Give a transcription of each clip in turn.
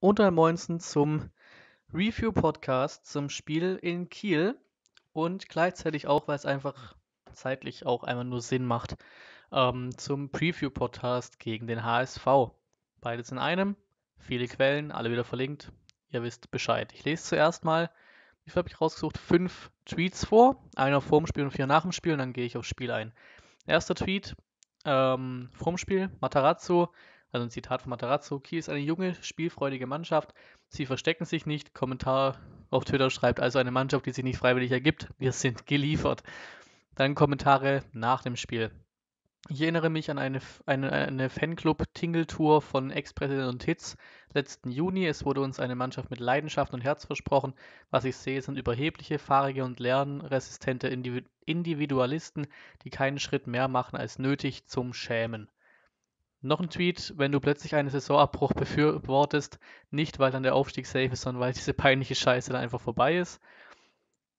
und ein Moinsen zum Review-Podcast zum Spiel in Kiel und gleichzeitig auch, weil es einfach zeitlich auch einmal nur Sinn macht, ähm, zum Preview-Podcast gegen den HSV. Beides in einem, viele Quellen, alle wieder verlinkt. Ihr wisst Bescheid. Ich lese zuerst mal, ich habe ich rausgesucht, fünf Tweets vor. Einer vorm Spiel und vier nach dem Spiel und dann gehe ich aufs Spiel ein. Erster Tweet, ähm, vorm Spiel, Matarazzo also ein Zitat von Matarazzo. Kiel ist eine junge, spielfreudige Mannschaft. Sie verstecken sich nicht. Kommentar auf Twitter schreibt also eine Mannschaft, die sich nicht freiwillig ergibt. Wir sind geliefert. Dann Kommentare nach dem Spiel. Ich erinnere mich an eine, eine, eine Fanclub-Tingle-Tour von Ex-Präsident Hitz letzten Juni. Es wurde uns eine Mannschaft mit Leidenschaft und Herz versprochen. Was ich sehe, sind überhebliche, fahrige und lernresistente Individualisten, die keinen Schritt mehr machen als nötig zum Schämen. Noch ein Tweet, wenn du plötzlich einen Saisonabbruch befürwortest, nicht weil dann der Aufstieg safe ist, sondern weil diese peinliche Scheiße dann einfach vorbei ist.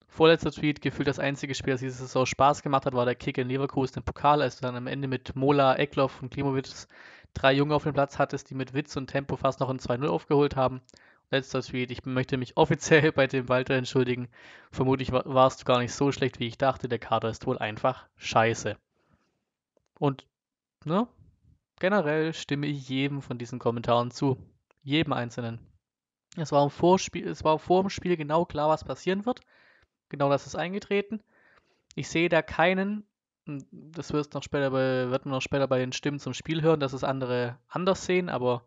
Vorletzter Tweet, gefühlt das einzige Spiel, das diese Saison Spaß gemacht hat, war der Kick in Leverkusen im Pokal, als du dann am Ende mit Mola, Eckloff und Klimovic drei Junge auf dem Platz hattest, die mit Witz und Tempo fast noch ein 2-0 aufgeholt haben. Letzter Tweet, ich möchte mich offiziell bei dem Walter entschuldigen. Vermutlich warst du gar nicht so schlecht, wie ich dachte. Der Kader ist wohl einfach scheiße. Und, ne? Generell stimme ich jedem von diesen Kommentaren zu. Jedem einzelnen. Es war, im Vorspiel, es war vor dem Spiel genau klar, was passieren wird. Genau das ist eingetreten. Ich sehe da keinen, hm, das wirst noch später bei, wird man noch später bei den Stimmen zum Spiel hören, dass es andere anders sehen, aber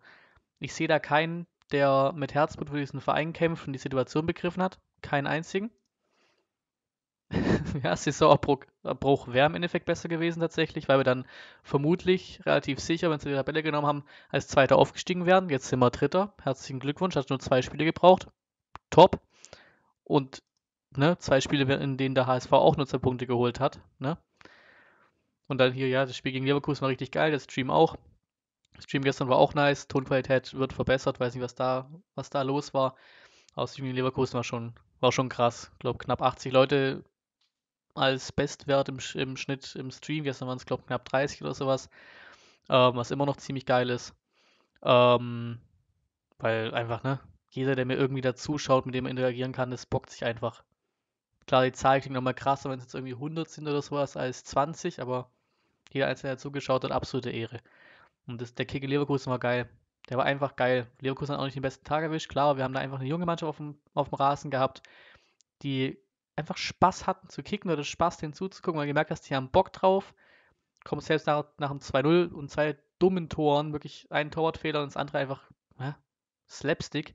ich sehe da keinen, der mit Herzblut für diesen Verein kämpft und die Situation begriffen hat. Keinen einzigen. ja, Saisonabbruch wäre im Endeffekt besser gewesen tatsächlich, weil wir dann vermutlich relativ sicher, wenn sie die Tabelle genommen haben, als Zweiter aufgestiegen wären. Jetzt sind wir Dritter. Herzlichen Glückwunsch, hat nur zwei Spiele gebraucht. Top. Und ne, zwei Spiele, in denen der HSV auch nur zwei Punkte geholt hat. Ne? Und dann hier, ja, das Spiel gegen Leverkusen war richtig geil, das Stream auch. Das Stream gestern war auch nice, Tonqualität wird verbessert, weiß nicht, was da, was da los war. Aus gegen Leverkusen war schon, war schon krass. Ich glaube, knapp 80 Leute als Bestwert im, im Schnitt im Stream. Gestern waren es, glaube ich, knapp 30 oder sowas. Ähm, was immer noch ziemlich geil ist. Ähm, weil einfach, ne? Jeder, der mir irgendwie dazuschaut, mit dem man interagieren kann, das bockt sich einfach. Klar, die Zahl klingt nochmal krasser, wenn es jetzt irgendwie 100 sind oder sowas, als 20, aber jeder Einzelne, der zugeschaut hat, absolute Ehre. Und das, der Kick in Leverkusen war geil. Der war einfach geil. Leverkusen hat auch nicht den besten Tag erwischt, klar, wir haben da einfach eine junge Mannschaft auf dem, auf dem Rasen gehabt, die einfach Spaß hatten zu kicken oder Spaß, denen zuzugucken, weil du gemerkt hast, die haben Bock drauf. Kommst selbst nach, nach einem 2-0 und zwei dummen Toren, wirklich einen Torwartfehler und das andere einfach ja, Slapstick.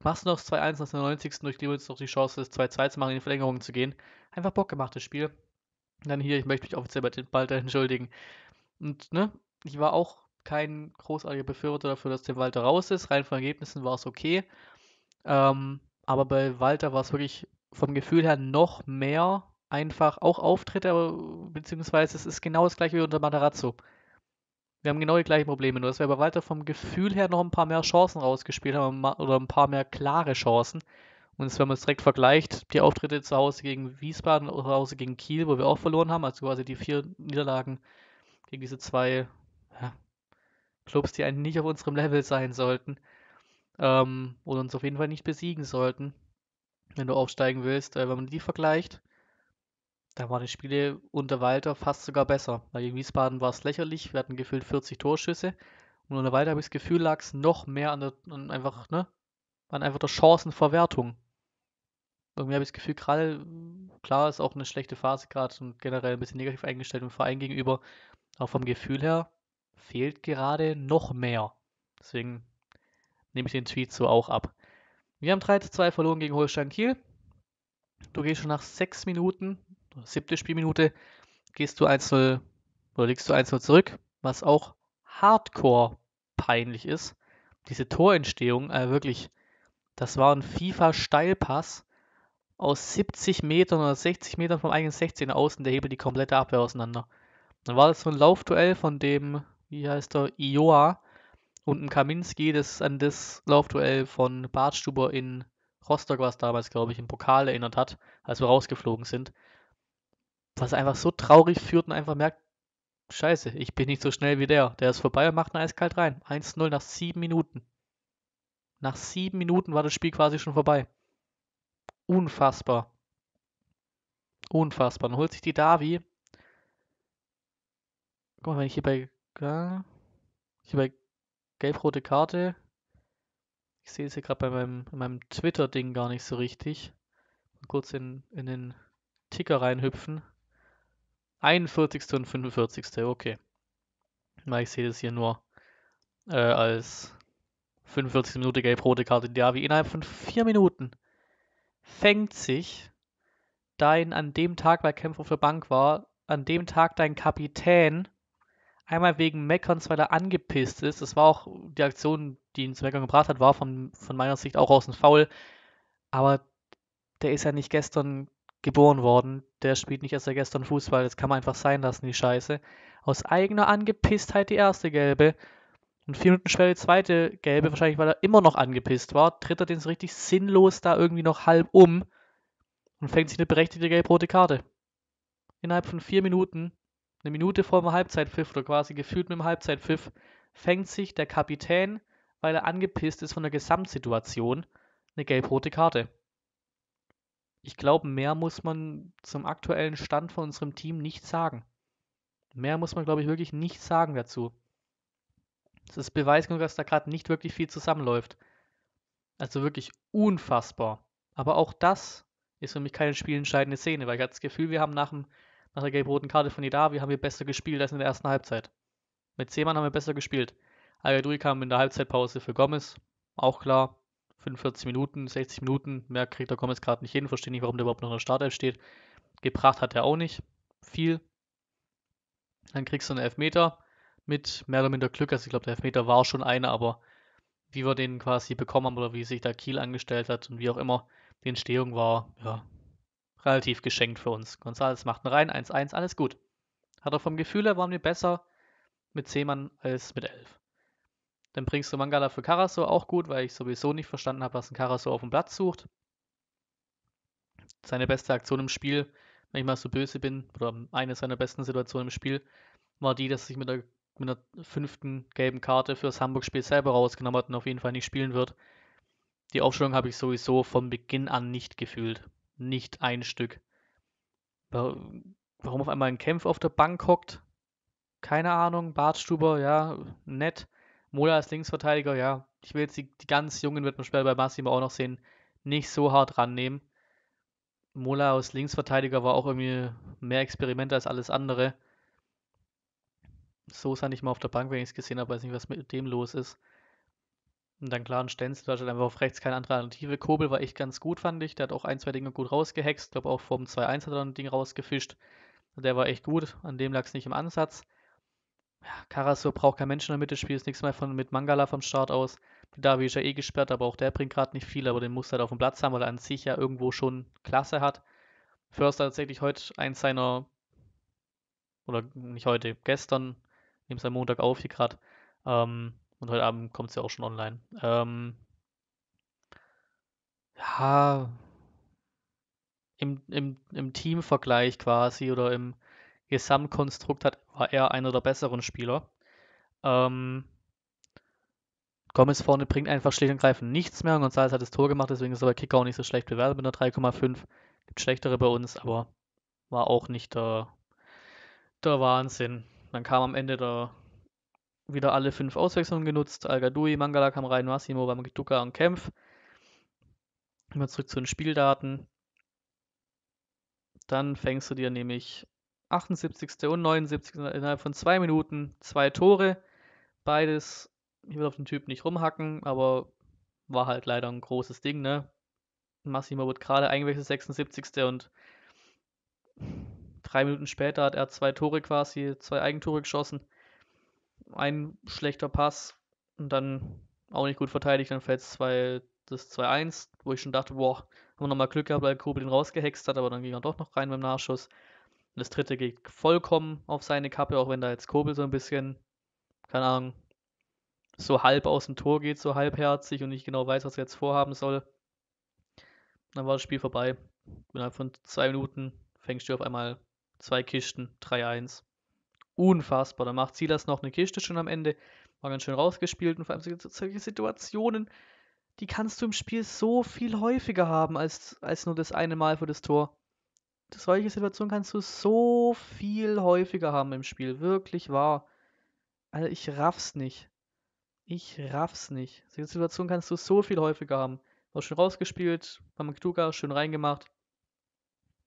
Machst du noch das 2-1 aus der 90. durch Clemens noch die Chance, das 2-2 zu machen, in die Verlängerung zu gehen. Einfach Bock gemacht, das Spiel. Und dann hier, ich möchte mich offiziell bei den Walter entschuldigen. Und, ne, ich war auch kein großartiger Befürworter dafür, dass der Walter raus ist. Rein von Ergebnissen war es okay. Ähm, aber bei Walter war es wirklich vom Gefühl her noch mehr einfach auch Auftritte, aber, beziehungsweise es ist genau das gleiche wie unter Matarazzo. Wir haben genau die gleichen Probleme, nur dass wir aber weiter vom Gefühl her noch ein paar mehr Chancen rausgespielt haben oder ein paar mehr klare Chancen. Und wenn man es direkt vergleicht, die Auftritte zu Hause gegen Wiesbaden oder zu Hause gegen Kiel, wo wir auch verloren haben, also quasi die vier Niederlagen gegen diese zwei ja, Clubs, die eigentlich nicht auf unserem Level sein sollten ähm, oder uns auf jeden Fall nicht besiegen sollten, wenn du aufsteigen willst, äh, wenn man die vergleicht, da waren die Spiele unter Walter fast sogar besser. Weil gegen Wiesbaden war es lächerlich, wir hatten gefühlt 40 Torschüsse. Und unter Walter habe ich das Gefühl, lag es noch mehr an der, an einfach, ne, an einfach der Chancenverwertung. Irgendwie habe ich das Gefühl, gerade, klar ist auch eine schlechte Phase gerade und generell ein bisschen negativ eingestellt im Verein gegenüber. Aber vom Gefühl her fehlt gerade noch mehr. Deswegen nehme ich den Tweet so auch ab. Wir haben 3 zu 2 verloren gegen Holstein Kiel. Du gehst schon nach 6 Minuten, siebte Spielminute, gehst du 1-0 oder legst du 1-0 zurück, was auch hardcore peinlich ist. Diese Torentstehung, äh, wirklich, das war ein FIFA-Steilpass aus 70 Metern oder 60 Metern vom eigenen 16 außen, der hebelt die komplette Abwehr auseinander. Dann war das so ein Laufduell von dem, wie heißt der, Ioa, und ein Kaminski, das an das Laufduell von Bartstuber in Rostock, was damals, glaube ich, im Pokal erinnert hat, als wir rausgeflogen sind. Was einfach so traurig führt und einfach merkt, scheiße, ich bin nicht so schnell wie der. Der ist vorbei und macht einen eiskalt rein. 1-0 nach sieben Minuten. Nach sieben Minuten war das Spiel quasi schon vorbei. Unfassbar. Unfassbar. Dann holt sich die Davi. Guck mal, wenn ich hier bei. Ich hier bei Gelb-rote Karte. Ich sehe es hier gerade bei meinem, meinem Twitter-Ding gar nicht so richtig. Mal kurz in, in den Ticker reinhüpfen. 41. und 45. Okay. Ich sehe das hier nur äh, als 45 Minute gelb-rote Karte. Ja, wie innerhalb von vier Minuten fängt sich, dein an dem Tag weil Kämpfer auf der Bank war, an dem Tag dein Kapitän Einmal wegen Meckerns, weil er angepisst ist. Das war auch die Aktion, die ihn zu Meckern gebracht hat, war von, von meiner Sicht auch aus ein Foul. Aber der ist ja nicht gestern geboren worden. Der spielt nicht erst seit gestern Fußball. Das kann man einfach sein lassen, die Scheiße. Aus eigener Angepisstheit die erste gelbe. Und vier Minuten später die zweite gelbe, wahrscheinlich weil er immer noch angepisst war. Tritt er den so richtig sinnlos da irgendwie noch halb um und fängt sich eine berechtigte gelb-rote Karte. Innerhalb von vier Minuten eine Minute vor dem Halbzeitpfiff oder quasi gefühlt mit dem Halbzeitpfiff, fängt sich der Kapitän, weil er angepisst ist von der Gesamtsituation, eine gelb-rote Karte. Ich glaube, mehr muss man zum aktuellen Stand von unserem Team nicht sagen. Mehr muss man, glaube ich, wirklich nicht sagen dazu. Es ist Beweis genug, dass da gerade nicht wirklich viel zusammenläuft. Also wirklich unfassbar. Aber auch das ist für mich keine spielentscheidende Szene, weil ich habe das Gefühl, wir haben nach dem nach der gelb-roten Karte von Idavi haben wir besser gespielt als in der ersten Halbzeit. Mit Seemann haben wir besser gespielt. al kam in der Halbzeitpause für Gomez, auch klar. 45 Minuten, 60 Minuten, mehr kriegt der Gomez gerade nicht hin, verstehe nicht, warum der überhaupt noch in der Startelf steht. Gebracht hat er auch nicht viel. Dann kriegst du einen Elfmeter mit mehr oder minder Glück. Also ich glaube, der Elfmeter war schon einer, aber wie wir den quasi bekommen haben oder wie sich da Kiel angestellt hat und wie auch immer, die Entstehung war, ja, relativ geschenkt für uns. González macht einen rein, 1-1, alles gut. Hat er vom Gefühl her, waren wir besser mit 10 Mann als mit 11. Dann bringst du Mangala für Karaso auch gut, weil ich sowieso nicht verstanden habe, was ein Karaso auf dem Platz sucht. Seine beste Aktion im Spiel, wenn ich mal so böse bin, oder eine seiner besten Situationen im Spiel, war die, dass ich mit der, mit der fünften gelben Karte fürs Hamburg-Spiel selber rausgenommen hat und auf jeden Fall nicht spielen wird. Die Aufstellung habe ich sowieso von Beginn an nicht gefühlt nicht ein Stück. Warum auf einmal ein Kämpf auf der Bank hockt, keine Ahnung. Bartstuber, ja, nett. Mola als Linksverteidiger, ja. Ich will jetzt die, die ganz Jungen, wird man später bei Massimo auch noch sehen, nicht so hart rannehmen. Mola als Linksverteidiger war auch irgendwie mehr Experiment als alles andere. So Sosa nicht mal auf der Bank, wenn ich es gesehen habe, weiß nicht, was mit dem los ist. Und dann klaren Stenzel hat halt einfach auf rechts keine andere Alternative. Kobel war echt ganz gut, fand ich. Der hat auch ein, zwei Dinge gut rausgehext. Ich glaube auch vom 2-1 hat er ein Ding rausgefischt. Also der war echt gut. An dem lag es nicht im Ansatz. Ja, Karasur braucht kein Mensch in der Mitte, spielt das nächste Mal von, mit Mangala vom Start aus. Davi ist ja eh gesperrt, aber auch der bringt gerade nicht viel, aber den muss er halt auf dem Platz haben, weil er an sich ja irgendwo schon Klasse hat. Förster tatsächlich heute eins seiner, oder nicht heute, gestern, nehmen es am Montag auf hier gerade, ähm, und heute Abend kommt es ja auch schon online. Ähm, ja, im, im, im Teamvergleich quasi oder im Gesamtkonstrukt hat, war er einer der besseren Spieler. Ähm, Gomez vorne bringt einfach schlicht und greifend nichts mehr. Und Gonzalez hat das Tor gemacht, deswegen ist er Kicker auch nicht so schlecht bewertet mit einer 3,5. Gibt schlechtere bei uns, aber war auch nicht der, der Wahnsinn. Dann kam am Ende der wieder alle fünf Auswechslungen genutzt. al Mangala kam rein, Massimo, Wamgituka und Kempf. Immer zurück zu den Spieldaten. Dann fängst du dir nämlich 78. und 79. innerhalb von zwei Minuten zwei Tore. Beides, ich will auf den Typ nicht rumhacken, aber war halt leider ein großes Ding, ne? Massimo wird gerade eingewechselt, 76. und drei Minuten später hat er zwei Tore quasi, zwei Eigentore geschossen ein schlechter Pass und dann auch nicht gut verteidigt, dann fällt zwei, das 2-1, wo ich schon dachte, boah, haben wir nochmal Glück gehabt, weil Kobel ihn rausgehext hat, aber dann ging er doch noch rein beim Nachschuss. Und das dritte geht vollkommen auf seine Kappe, auch wenn da jetzt Kobel so ein bisschen, keine Ahnung, so halb aus dem Tor geht, so halbherzig und nicht genau weiß, was er jetzt vorhaben soll. Dann war das Spiel vorbei. Innerhalb von zwei Minuten fängst du auf einmal zwei Kisten, 3-1 unfassbar. Da macht Silas noch eine Kiste schon am Ende. War ganz schön rausgespielt und vor allem solche Situationen, die kannst du im Spiel so viel häufiger haben als, als nur das eine Mal für das Tor. Solche Situationen kannst du so viel häufiger haben im Spiel. Wirklich wahr. Also ich raff's nicht. Ich raff's nicht. Solche Situationen kannst du so viel häufiger haben. War schön rausgespielt, beim Mkduka schön reingemacht.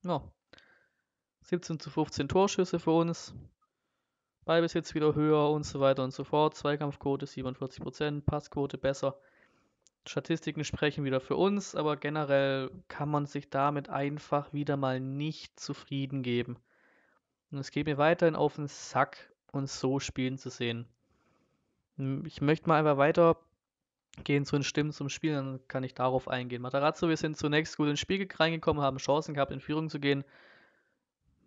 Ja. 17 zu 15 Torschüsse für uns. Ballbesitz wieder höher und so weiter und so fort. Zweikampfquote 47%, Passquote besser. Statistiken sprechen wieder für uns, aber generell kann man sich damit einfach wieder mal nicht zufrieden geben. Und es geht mir weiterhin auf den Sack, uns so spielen zu sehen. Hm, ich möchte mal einfach weitergehen zu den Stimmen zum Spiel, dann kann ich darauf eingehen. Matarazzo, wir sind zunächst gut ins Spiel reingekommen, haben Chancen gehabt, in Führung zu gehen.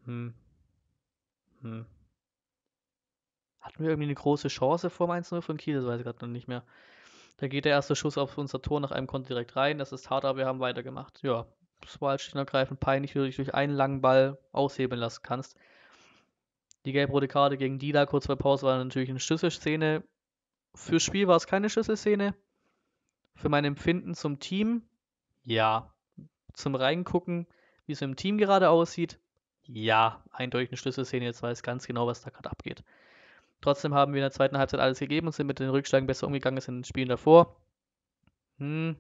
Hm. Hm hatten wir irgendwie eine große Chance vor dem 1-0 von Kiel, das weiß ich gerade noch nicht mehr. Da geht der erste Schuss auf unser Tor nach einem Konter direkt rein, das ist hart, aber wir haben weitergemacht. Ja, das war halt schlicht ergreifend peinlich, wie du dich durch einen langen Ball aushebeln lassen kannst. Die gelb-rote Karte gegen Dida kurz vor Pause war natürlich eine Schlüsselszene. Fürs Spiel war es keine Schlüsselszene. Für mein Empfinden zum Team, ja. Zum Reingucken, wie es im Team gerade aussieht, ja. Eindeutig eine Schlüsselszene, jetzt weiß ich ganz genau, was da gerade abgeht. Trotzdem haben wir in der zweiten Halbzeit alles gegeben und sind mit den Rückschlägen besser umgegangen als in den Spielen davor. Hm,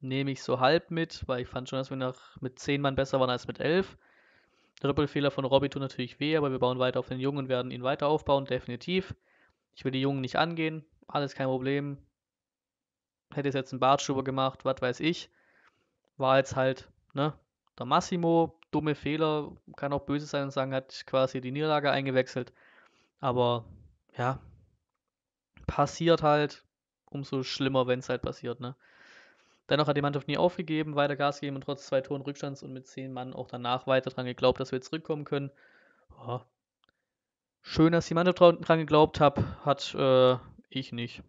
nehme ich so halb mit, weil ich fand schon, dass wir nach, mit 10 Mann besser waren als mit 11. Der Doppelfehler von Robby tut natürlich weh, aber wir bauen weiter auf den Jungen und werden ihn weiter aufbauen, definitiv. Ich will die Jungen nicht angehen, alles kein Problem. Hätte es jetzt einen Bartschuber gemacht, was weiß ich. War jetzt halt, ne, der Massimo, dumme Fehler, kann auch böse sein und sagen, hat quasi die Niederlage eingewechselt. Aber ja, passiert halt, umso schlimmer, wenn es halt passiert, ne? Dennoch hat die Mannschaft nie aufgegeben, weiter Gas gegeben und trotz zwei Toren Rückstands und mit zehn Mann auch danach weiter dran geglaubt, dass wir zurückkommen können. Oh. Schön, dass die Mannschaft dran geglaubt hat, hat äh, ich nicht.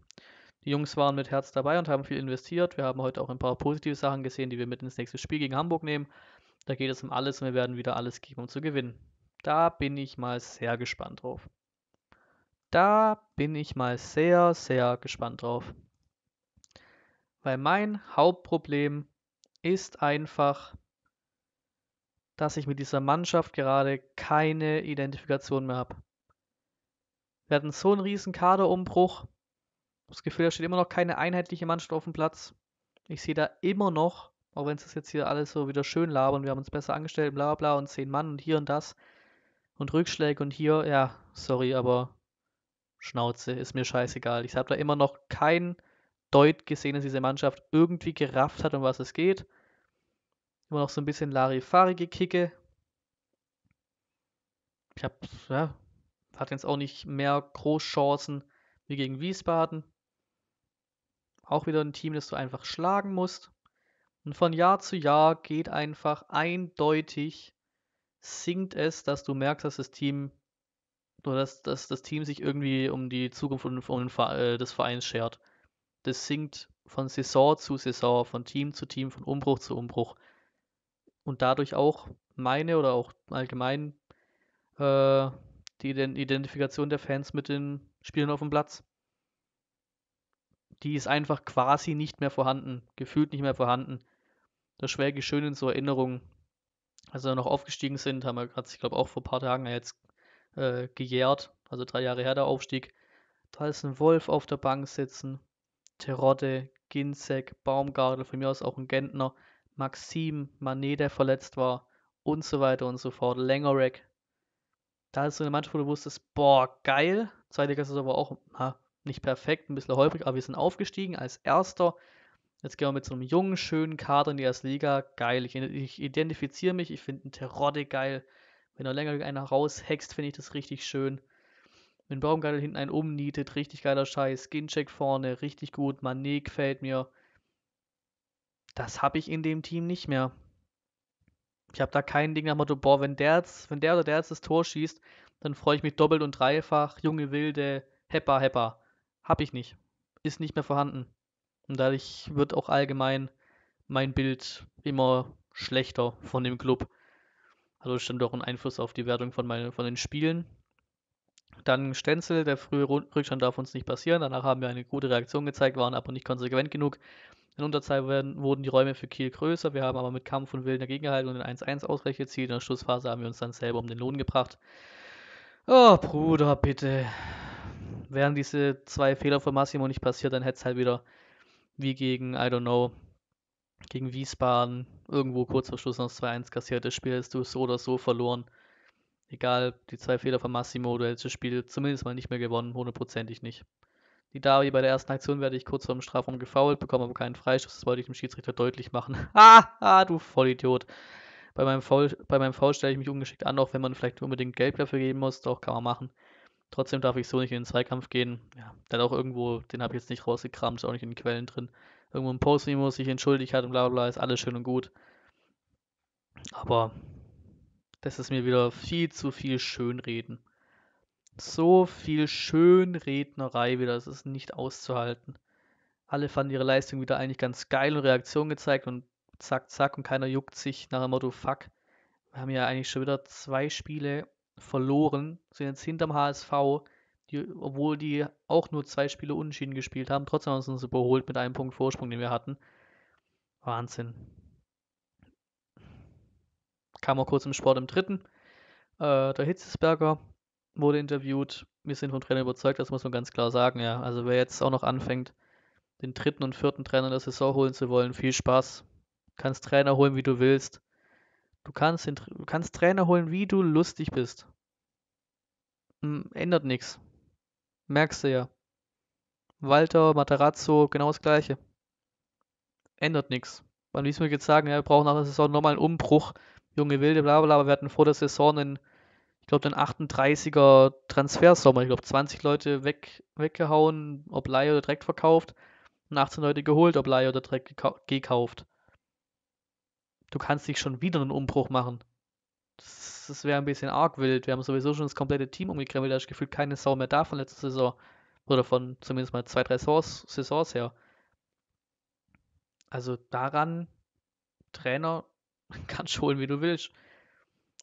Die Jungs waren mit Herz dabei und haben viel investiert. Wir haben heute auch ein paar positive Sachen gesehen, die wir mit ins nächste Spiel gegen Hamburg nehmen. Da geht es um alles und wir werden wieder alles geben, um zu gewinnen. Da bin ich mal sehr gespannt drauf. Da bin ich mal sehr, sehr gespannt drauf. Weil mein Hauptproblem ist einfach, dass ich mit dieser Mannschaft gerade keine Identifikation mehr habe. Wir hatten so einen riesen Kaderumbruch. Das Gefühl, da steht immer noch keine einheitliche Mannschaft auf dem Platz. Ich sehe da immer noch, auch wenn es jetzt hier alles so wieder schön labern, wir haben uns besser angestellt, bla bla und zehn Mann und hier und das und Rückschläge und hier, ja, sorry, aber Schnauze, ist mir scheißegal. Ich habe da immer noch kein Deut gesehen, dass diese Mannschaft irgendwie gerafft hat, um was es geht. Immer noch so ein bisschen larifarige Kicke. Ich habe, ja, hat jetzt auch nicht mehr Großchancen wie gegen Wiesbaden. Auch wieder ein Team, das du einfach schlagen musst. Und von Jahr zu Jahr geht einfach eindeutig, sinkt es, dass du merkst, dass das Team nur, dass, dass das Team sich irgendwie um die Zukunft äh, des Vereins schert. Das sinkt von Saison zu Saison, von Team zu Team, von Umbruch zu Umbruch. Und dadurch auch meine oder auch allgemein äh, die Identifikation der Fans mit den Spielen auf dem Platz. Die ist einfach quasi nicht mehr vorhanden, gefühlt nicht mehr vorhanden. Das Schwägisch schön in so Erinnerungen, als wir noch aufgestiegen sind, haben wir gerade, ich glaube, auch vor ein paar Tagen, jetzt äh, gejährt, also drei Jahre her der Aufstieg. Da ist ein Wolf auf der Bank sitzen, Terodde, Ginzek, Baumgartel, von mir aus auch ein Gentner, Maxim, Manet, der verletzt war und so weiter und so fort, Längerek. Da ist so eine Mannschaft, wo du wusstest, boah, geil. Zweite Liga ist aber auch na, nicht perfekt, ein bisschen holprig, aber wir sind aufgestiegen als Erster. Jetzt gehen wir mit so einem jungen, schönen Kader in die erste Liga. Geil, ich, ich identifiziere mich, ich finde einen Terodde geil, wenn er länger einer raushext, finde ich das richtig schön. Wenn Baumgartel hinten einen umnietet, richtig geiler Scheiß. Skincheck vorne, richtig gut. Mané gefällt mir. Das habe ich in dem Team nicht mehr. Ich habe da kein Ding nach dem Motto, boah, wenn der, jetzt, wenn der oder der jetzt das Tor schießt, dann freue ich mich doppelt und dreifach. Junge Wilde, heppa, heppa. Habe ich nicht. Ist nicht mehr vorhanden. Und dadurch wird auch allgemein mein Bild immer schlechter von dem Club hat bestimmt doch einen Einfluss auf die Wertung von, meine, von den Spielen. Dann Stenzel, der frühe Rückstand darf uns nicht passieren. Danach haben wir eine gute Reaktion gezeigt, waren aber nicht konsequent genug. In Unterzahl werden, wurden die Räume für Kiel größer. Wir haben aber mit Kampf und Willen dagegen gehalten und den 1-1 ausreichend In der Schlussphase haben wir uns dann selber um den Lohn gebracht. Oh, Bruder, bitte. Wären diese zwei Fehler von Massimo nicht passiert, dann hätte es halt wieder wie gegen, I don't know, gegen Wiesbaden irgendwo kurz vor Schluss noch 2-1 kassiert. Das Spiel hättest du so oder so verloren. Egal, die zwei Fehler von Massimo, du hättest das Spiel zumindest mal nicht mehr gewonnen, hundertprozentig nicht. Die Davi bei der ersten Aktion werde ich kurz vor dem Strafraum gefault, bekomme aber keinen Freistoß, das wollte ich dem Schiedsrichter deutlich machen. Haha, ah, du Vollidiot. Bei meinem, Foul, bei meinem Foul stelle ich mich ungeschickt an, auch wenn man vielleicht unbedingt Geld dafür geben muss, doch kann man machen. Trotzdem darf ich so nicht in den Zweikampf gehen. Ja, der hat auch irgendwo, den habe ich jetzt nicht rausgekramt, ist auch nicht in den Quellen drin irgendwo ein Post wo sich entschuldigt hat und bla bla, ist alles schön und gut. Aber das ist mir wieder viel zu viel Schönreden. So viel Schönrednerei wieder, das ist nicht auszuhalten. Alle fanden ihre Leistung wieder eigentlich ganz geil und Reaktion gezeigt und zack, zack und keiner juckt sich nach dem Motto, fuck, wir haben ja eigentlich schon wieder zwei Spiele verloren, sind jetzt hinterm HSV, die, obwohl die auch nur zwei Spiele unentschieden gespielt haben, trotzdem haben sie uns überholt mit einem Punkt Vorsprung, den wir hatten. Wahnsinn. Kam auch kurz im Sport im dritten. Äh, der Hitzesberger wurde interviewt. Wir sind vom Trainer überzeugt, das muss man ganz klar sagen, ja. Also wer jetzt auch noch anfängt, den dritten und vierten Trainer der Saison holen zu wollen, viel Spaß. Du kannst Trainer holen, wie du willst. Du kannst, den, du kannst Trainer holen, wie du lustig bist. Hm, ändert nichts. Merkst du ja. Walter, Materazzo, genau das gleiche. Ändert nichts. Beim nächsten mir jetzt sagen, ja, wir brauchen nach der Saison nochmal einen Umbruch. Junge Wilde, bla bla, aber wir hatten vor der Saison einen, ich glaube, den 38er Transfersommer. Ich glaube, 20 Leute weg, weggehauen, ob Leih oder direkt verkauft. Und 18 Leute geholt, ob Leih oder direkt gekauft. Du kannst nicht schon wieder einen Umbruch machen das, wäre ein bisschen arg wild. Wir haben sowieso schon das komplette Team umgekrempelt. Da ist gefühlt keine Sau mehr da von letzter Saison. Oder von zumindest mal zwei, drei Saisons, Saisons her. Also daran, Trainer, kannst holen, wie du willst.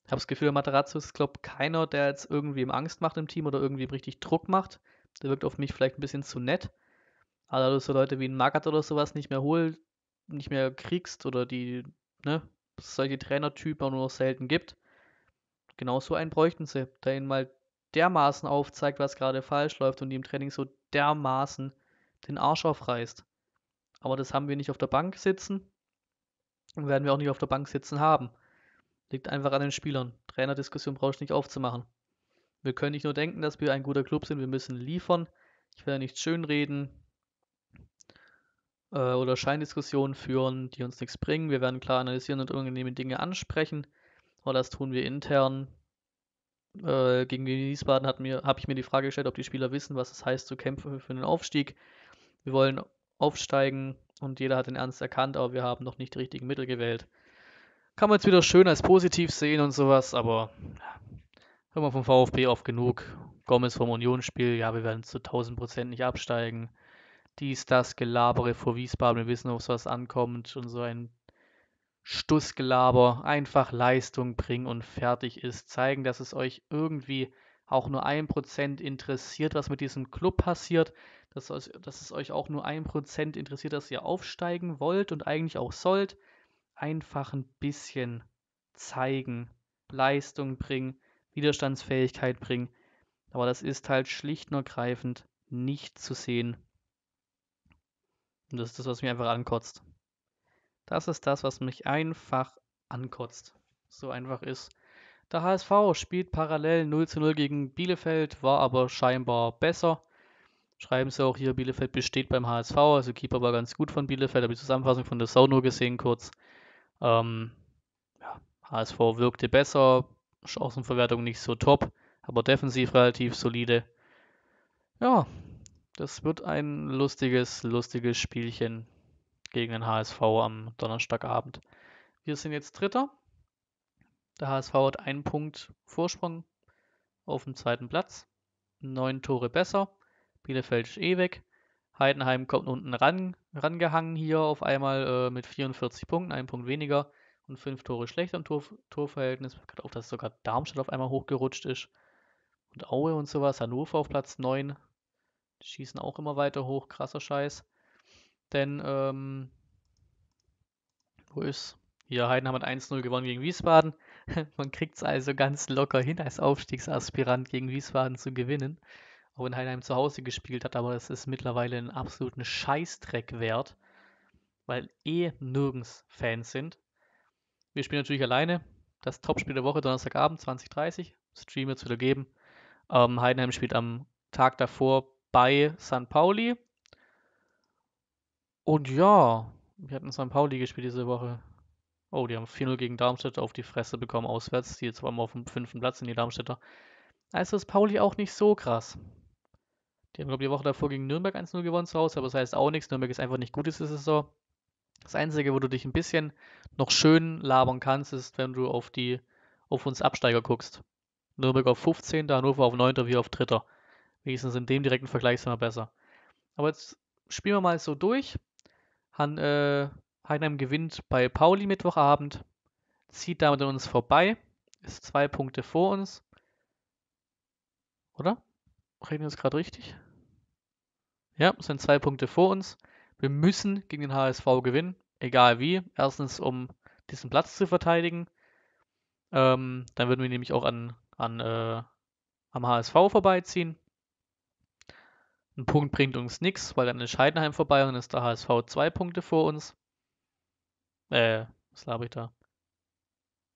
Ich habe das Gefühl, Materazzo ist, glaube keiner, der jetzt irgendwie ihm Angst macht im Team oder irgendwie richtig Druck macht. Der wirkt auf mich vielleicht ein bisschen zu nett. Aber da du so Leute wie ein Magat oder sowas nicht mehr holst, nicht mehr kriegst oder die, ne, solche Trainertypen nur noch selten gibt, Genau so einen bräuchten sie, der ihnen mal dermaßen aufzeigt, was gerade falsch läuft und die im Training so dermaßen den Arsch aufreißt. Aber das haben wir nicht auf der Bank sitzen und werden wir auch nicht auf der Bank sitzen haben. Liegt einfach an den Spielern. Trainerdiskussion brauche ich nicht aufzumachen. Wir können nicht nur denken, dass wir ein guter Club sind, wir müssen liefern. Ich werde nicht schönreden äh, oder Scheindiskussionen führen, die uns nichts bringen. Wir werden klar analysieren und unangenehme Dinge ansprechen. Aber oh, das tun wir intern. Äh, gegen Wiesbaden habe ich mir die Frage gestellt, ob die Spieler wissen, was es heißt zu kämpfen für einen Aufstieg. Wir wollen aufsteigen und jeder hat den Ernst erkannt, aber wir haben noch nicht die richtigen Mittel gewählt. Kann man jetzt wieder schön als positiv sehen und sowas, aber hör mal vom VfB oft genug. Gomez vom Unionsspiel, ja, wir werden zu 1000 Prozent nicht absteigen. Dies, das, Gelabere vor Wiesbaden, wir wissen, auf was ankommt und so ein Stussgelaber, einfach Leistung bringen und fertig ist. Zeigen, dass es euch irgendwie auch nur ein Prozent interessiert, was mit diesem Club passiert, dass, euch, dass es euch auch nur ein Prozent interessiert, dass ihr aufsteigen wollt und eigentlich auch sollt. Einfach ein bisschen zeigen, Leistung bringen, Widerstandsfähigkeit bringen. Aber das ist halt schlicht und ergreifend nicht zu sehen. Und das ist das, was mich einfach ankotzt. Das ist das, was mich einfach ankotzt. So einfach ist. Der HSV spielt parallel 0 zu 0 gegen Bielefeld, war aber scheinbar besser. Schreiben sie auch hier, Bielefeld besteht beim HSV, also Keeper war ganz gut von Bielefeld, habe die Zusammenfassung von der Sau nur gesehen kurz. Ähm, ja, HSV wirkte besser, Chancenverwertung nicht so top, aber defensiv relativ solide. Ja, das wird ein lustiges, lustiges Spielchen gegen den HSV am Donnerstagabend. Wir sind jetzt Dritter. Der HSV hat einen Punkt Vorsprung auf dem zweiten Platz. Neun Tore besser. Bielefeld ist eh weg. Heidenheim kommt unten ran, rangehangen hier auf einmal äh, mit 44 Punkten, einen Punkt weniger und fünf Tore schlechter im Tor, Torverhältnis. Gerade auch, dass sogar Darmstadt auf einmal hochgerutscht ist. Und Aue und sowas. Hannover auf Platz 9. Die schießen auch immer weiter hoch. Krasser Scheiß. Denn, ähm, wo ist? Hier, Heidenheim hat 1-0 gewonnen gegen Wiesbaden. Man kriegt es also ganz locker hin, als Aufstiegsaspirant gegen Wiesbaden zu gewinnen. Auch wenn Heidenheim zu Hause gespielt hat, aber das ist mittlerweile einen absoluten Scheißdreck wert, weil eh nirgends Fans sind. Wir spielen natürlich alleine. Das Topspiel der Woche, Donnerstagabend, 20.30 Stream wird es wieder geben. Ähm, Heidenheim spielt am Tag davor bei St. Pauli. Und ja, wir hatten St. Pauli gespielt diese Woche. Oh, die haben 4-0 gegen Darmstadt auf die Fresse bekommen, auswärts. Die jetzt waren auf dem fünften Platz in die Darmstädter. Also ist Pauli auch nicht so krass. Die haben, glaube ich, die Woche davor gegen Nürnberg 1-0 gewonnen zu Hause, aber das heißt auch nichts. Nürnberg ist einfach nicht gut ist es so. Das Einzige, wo du dich ein bisschen noch schön labern kannst, ist, wenn du auf die auf uns Absteiger guckst. Nürnberg auf 15, Hannover auf 9, wie auf 3. Wenigstens in dem direkten Vergleich sind wir besser. Aber jetzt spielen wir mal so durch. Han, äh, Heidenheim gewinnt bei Pauli Mittwochabend, zieht damit an uns vorbei, ist zwei Punkte vor uns. Oder? Reden wir es gerade richtig? Ja, sind zwei Punkte vor uns. Wir müssen gegen den HSV gewinnen, egal wie. Erstens, um diesen Platz zu verteidigen. Ähm, dann würden wir nämlich auch an, an, äh, am HSV vorbeiziehen. Ein Punkt bringt uns nichts, weil dann ist Heidenheim vorbei und ist der HSV zwei Punkte vor uns. Äh, was laber ich da?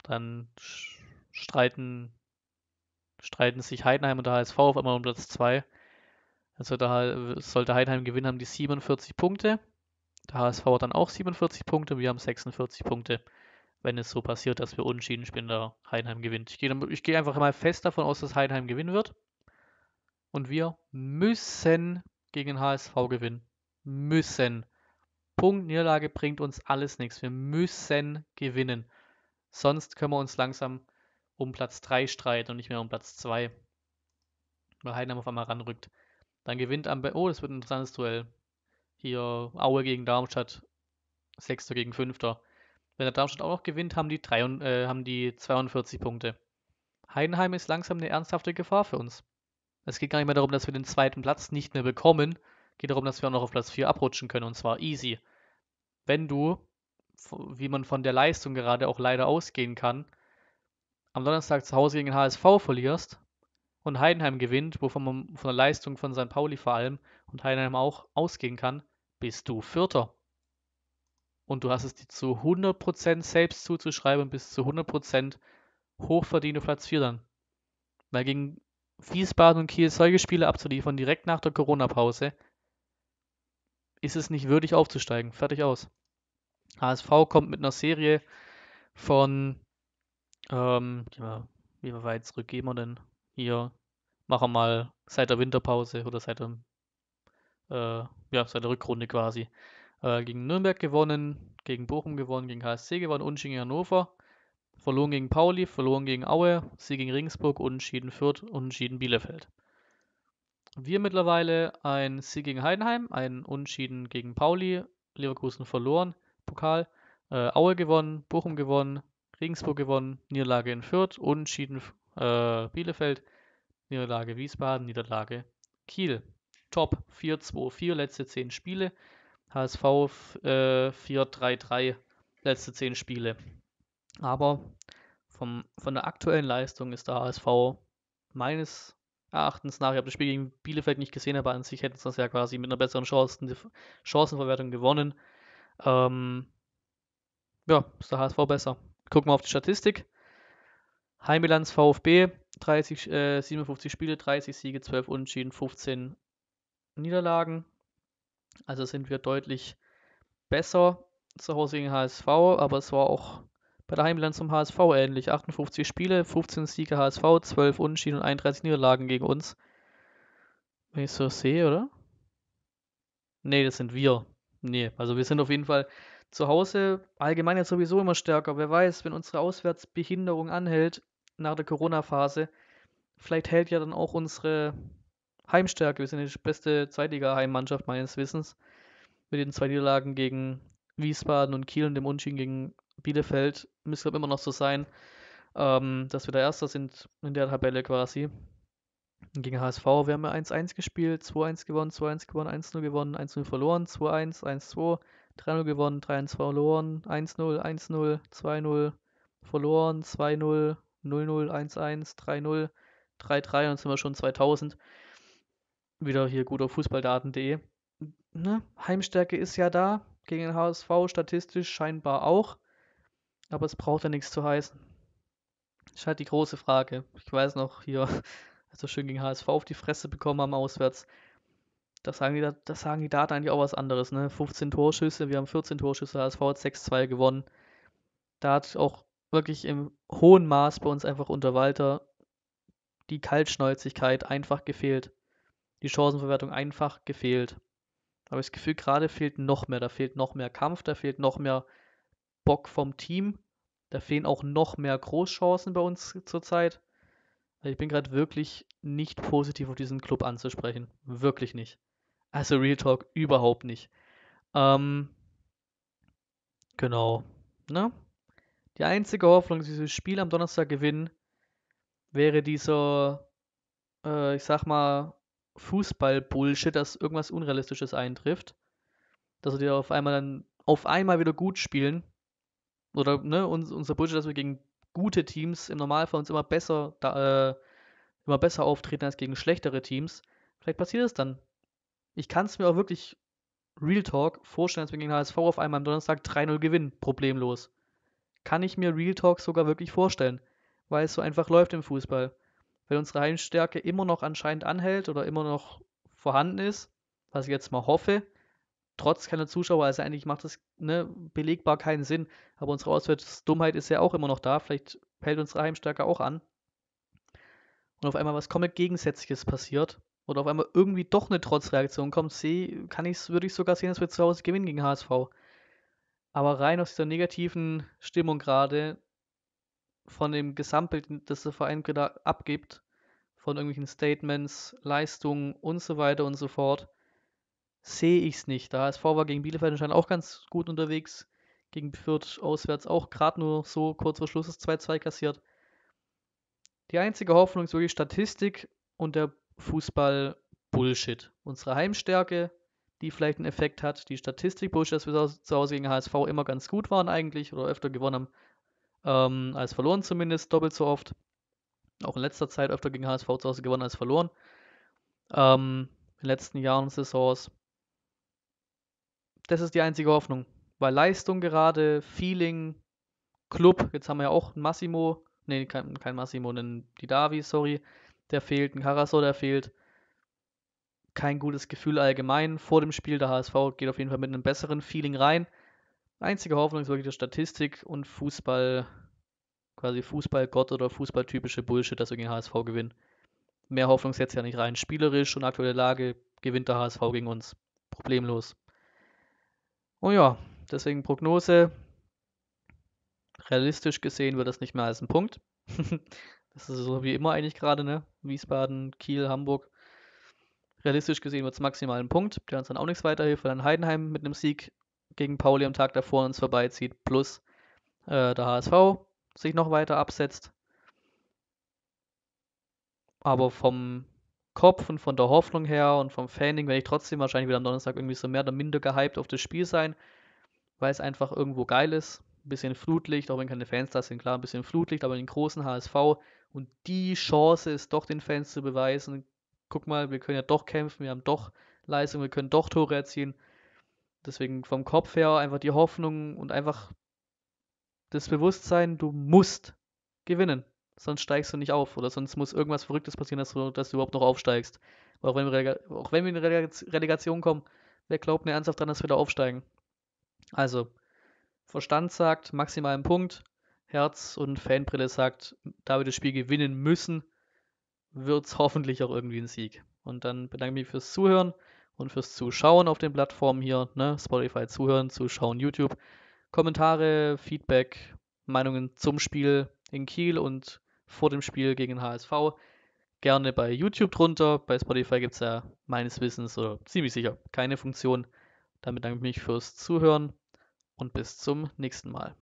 Dann streiten, streiten sich Heidenheim und der HSV auf einmal um Platz 2. Also da sollte Heidenheim gewinnen, haben die 47 Punkte. Der HSV hat dann auch 47 Punkte und wir haben 46 Punkte, wenn es so passiert, dass wir unentschieden spielen, da Heidenheim gewinnt. Ich gehe, ich gehe einfach mal fest davon aus, dass Heidenheim gewinnen wird. Und wir müssen gegen HSV gewinnen. Müssen. Punkt Niederlage bringt uns alles nichts. Wir müssen gewinnen. Sonst können wir uns langsam um Platz 3 streiten und nicht mehr um Platz 2. Weil Heidenheim auf einmal ranrückt. Dann gewinnt am Be Oh, das wird ein interessantes Duell. Hier Aue gegen Darmstadt. Sechster gegen Fünfter. Wenn der Darmstadt auch noch gewinnt, haben die, drei, äh, haben die 42 Punkte. Heidenheim ist langsam eine ernsthafte Gefahr für uns. Es geht gar nicht mehr darum, dass wir den zweiten Platz nicht mehr bekommen. Es geht darum, dass wir auch noch auf Platz 4 abrutschen können und zwar easy. Wenn du, wie man von der Leistung gerade auch leider ausgehen kann, am Donnerstag zu Hause gegen den HSV verlierst und Heidenheim gewinnt, wovon man von der Leistung von St. Pauli vor allem und Heidenheim auch ausgehen kann, bist du Vierter. Und du hast es dir zu 100% selbst zuzuschreiben und bist zu 100% hochverdiente Platz 4 dann. Weil gegen Wiesbaden und Kiel solche Spiele abzuliefern, direkt nach der Corona-Pause, ist es nicht würdig aufzusteigen. Fertig aus. HSV kommt mit einer Serie von, ähm, wie weit zurückgehen wir denn? Hier, machen wir mal seit der Winterpause oder seit der, äh, ja, seit der Rückrunde quasi. Äh, gegen Nürnberg gewonnen, gegen Bochum gewonnen, gegen HSC gewonnen, Unschingen Hannover Verloren gegen Pauli, verloren gegen Aue, Sieg gegen Ringsburg, Unentschieden Fürth, Unentschieden Bielefeld. Wir mittlerweile ein Sieg gegen Heidenheim, ein Unentschieden gegen Pauli, Leverkusen verloren, Pokal, äh, Aue gewonnen, Bochum gewonnen, Regensburg gewonnen, Niederlage in Fürth, Unentschieden äh, Bielefeld, Niederlage Wiesbaden, Niederlage Kiel. Top 4-2, 4 letzte 10 Spiele, HSV 4-3-3 äh, letzte 10 Spiele. Aber vom, von der aktuellen Leistung ist der HSV meines Erachtens nach, ich habe das Spiel gegen Bielefeld nicht gesehen, aber an sich hätten sie das ja quasi mit einer besseren Chancen, Chancenverwertung gewonnen. Ähm, ja, ist der HSV besser. Gucken wir auf die Statistik. Heimbilanz VfB, 30, äh, 57 Spiele, 30 Siege, 12 Unentschieden, 15 Niederlagen. Also sind wir deutlich besser zu Hause gegen HSV, aber es war auch bei der Heimbilanz zum HSV ähnlich. 58 Spiele, 15 Siege HSV, 12 Unentschieden und 31 Niederlagen gegen uns. Wenn ich so sehe, oder? Nee, das sind wir. Nee, also wir sind auf jeden Fall zu Hause allgemein jetzt sowieso immer stärker. Wer weiß, wenn unsere Auswärtsbehinderung anhält nach der Corona-Phase, vielleicht hält ja dann auch unsere Heimstärke. Wir sind die beste Zweitliga-Heimmannschaft meines Wissens. Mit den zwei Niederlagen gegen Wiesbaden und Kiel und dem Unschieden gegen Bielefeld müsste glaube immer noch so sein, ähm, dass wir der Erste sind in der Tabelle quasi. Gegen HSV, wir haben ja 1-1 gespielt, 2-1 gewonnen, 2-1 gewonnen, 1-0 gewonnen, 1-0 verloren, 2-1, 1-2, 3-0 gewonnen, 3-1 verloren, 1-0, 1-0, 2-0 verloren, 2-0, 0-0, 1-1, 3-0, 3-3 und dann sind wir schon 2000. Wieder hier gut auf fußballdaten.de. Ne? Heimstärke ist ja da, gegen den HSV statistisch scheinbar auch. Aber es braucht ja nichts zu heißen. Das ist halt die große Frage. Ich weiß noch, hier, als wir schön gegen HSV auf die Fresse bekommen haben, auswärts. Da sagen, die, da sagen die Daten eigentlich auch was anderes. Ne? 15 Torschüsse, wir haben 14 Torschüsse, HSV hat 6-2 gewonnen. Da hat auch wirklich im hohen Maß bei uns einfach unter Walter die Kaltschnäuzigkeit einfach gefehlt. Die Chancenverwertung einfach gefehlt. Aber das Gefühl, gerade fehlt noch mehr. Da fehlt noch mehr Kampf, da fehlt noch mehr Bock vom Team. Da fehlen auch noch mehr Großchancen bei uns zurzeit. Also ich bin gerade wirklich nicht positiv auf diesen Club anzusprechen. Wirklich nicht. Also Real Talk überhaupt nicht. Ähm, genau. Ne? Die einzige Hoffnung, dass wir dieses Spiel am Donnerstag gewinnen, wäre dieser, äh, ich sag mal, Fußball-Bullshit, dass irgendwas Unrealistisches eintrifft. Dass wir auf einmal dann auf einmal wieder gut spielen oder ne, uns, unser Budget, dass wir gegen gute Teams im Normalfall uns immer besser, da, äh, immer besser auftreten als gegen schlechtere Teams. Vielleicht passiert es dann. Ich kann es mir auch wirklich Real Talk vorstellen, dass wir gegen HSV auf einmal am Donnerstag 3-0 gewinnen, problemlos. Kann ich mir Real Talk sogar wirklich vorstellen, weil es so einfach läuft im Fußball. Wenn unsere Heimstärke immer noch anscheinend anhält oder immer noch vorhanden ist, was ich jetzt mal hoffe, trotz keiner Zuschauer. Also eigentlich macht das ne, belegbar keinen Sinn. Aber unsere Auswärtsdummheit ist ja auch immer noch da. Vielleicht hält unsere Heimstärke auch an. Und auf einmal was komplett Gegensätzliches passiert. Oder auf einmal irgendwie doch eine Trotzreaktion kommt. Sehe, kann ich, würde ich sogar sehen, dass wir zu Hause gewinnen gegen HSV. Aber rein aus dieser negativen Stimmung gerade von dem Gesamtbild, das der Verein gerade abgibt, von irgendwelchen Statements, Leistungen und so weiter und so fort, sehe ich es nicht. Der HSV war gegen Bielefeld anscheinend auch ganz gut unterwegs. Gegen Fürth auswärts auch gerade nur so kurz vor Schluss das 2-2 kassiert. Die einzige Hoffnung ist wirklich Statistik und der Fußball-Bullshit. Unsere Heimstärke, die vielleicht einen Effekt hat, die Statistik-Bullshit, dass wir zu Hause gegen HSV immer ganz gut waren eigentlich oder öfter gewonnen haben, ähm, als verloren zumindest, doppelt so oft. Auch in letzter Zeit öfter gegen HSV zu Hause gewonnen als verloren. Ähm, in den letzten Jahren und Saisons. Das ist die einzige Hoffnung. Weil Leistung gerade, Feeling, Club, jetzt haben wir ja auch einen Massimo, nee, kein, kein Massimo, einen Didavi, sorry, der fehlt, ein Carrasco, der fehlt. Kein gutes Gefühl allgemein vor dem Spiel. Der HSV geht auf jeden Fall mit einem besseren Feeling rein. Einzige Hoffnung ist wirklich die Statistik und Fußball, quasi Fußballgott oder Fußballtypische Bullshit, dass wir gegen HSV gewinnen. Mehr Hoffnung setzt ja nicht rein. Spielerisch und aktuelle Lage gewinnt der HSV gegen uns. Problemlos. Und oh ja, deswegen Prognose. Realistisch gesehen wird das nicht mehr als ein Punkt. das ist so wie immer eigentlich gerade, ne? Wiesbaden, Kiel, Hamburg. Realistisch gesehen wird es maximal ein Punkt, der uns dann auch nichts weiterhilft, weil dann Heidenheim mit einem Sieg gegen Pauli am Tag davor uns vorbeizieht, plus äh, der HSV sich noch weiter absetzt. Aber vom Kopf und von der Hoffnung her und vom Fanning werde ich trotzdem wahrscheinlich wieder am Donnerstag irgendwie so mehr oder minder gehypt auf das Spiel sein, weil es einfach irgendwo geil ist. Ein bisschen Flutlicht, auch wenn keine Fans da sind, klar, ein bisschen Flutlicht, aber den großen HSV und die Chance ist doch den Fans zu beweisen, guck mal, wir können ja doch kämpfen, wir haben doch Leistung, wir können doch Tore erzielen. Deswegen vom Kopf her einfach die Hoffnung und einfach das Bewusstsein, du musst gewinnen sonst steigst du nicht auf oder sonst muss irgendwas Verrücktes passieren, dass du, dass du überhaupt noch aufsteigst. Auch wenn, wir, auch wenn wir in die Relegation kommen, wer glaubt mir ernsthaft daran, dass wir da aufsteigen? Also, Verstand sagt maximalen Punkt, Herz und Fanbrille sagt, da wir das Spiel gewinnen müssen, wird es hoffentlich auch irgendwie ein Sieg. Und dann bedanke ich mich fürs Zuhören und fürs Zuschauen auf den Plattformen hier, ne? Spotify zuhören, zuschauen, YouTube. Kommentare, Feedback, Meinungen zum Spiel in Kiel und vor dem Spiel gegen den HSV gerne bei YouTube drunter. Bei Spotify gibt es ja meines Wissens oder ziemlich sicher keine Funktion. Damit danke ich mich fürs Zuhören und bis zum nächsten Mal.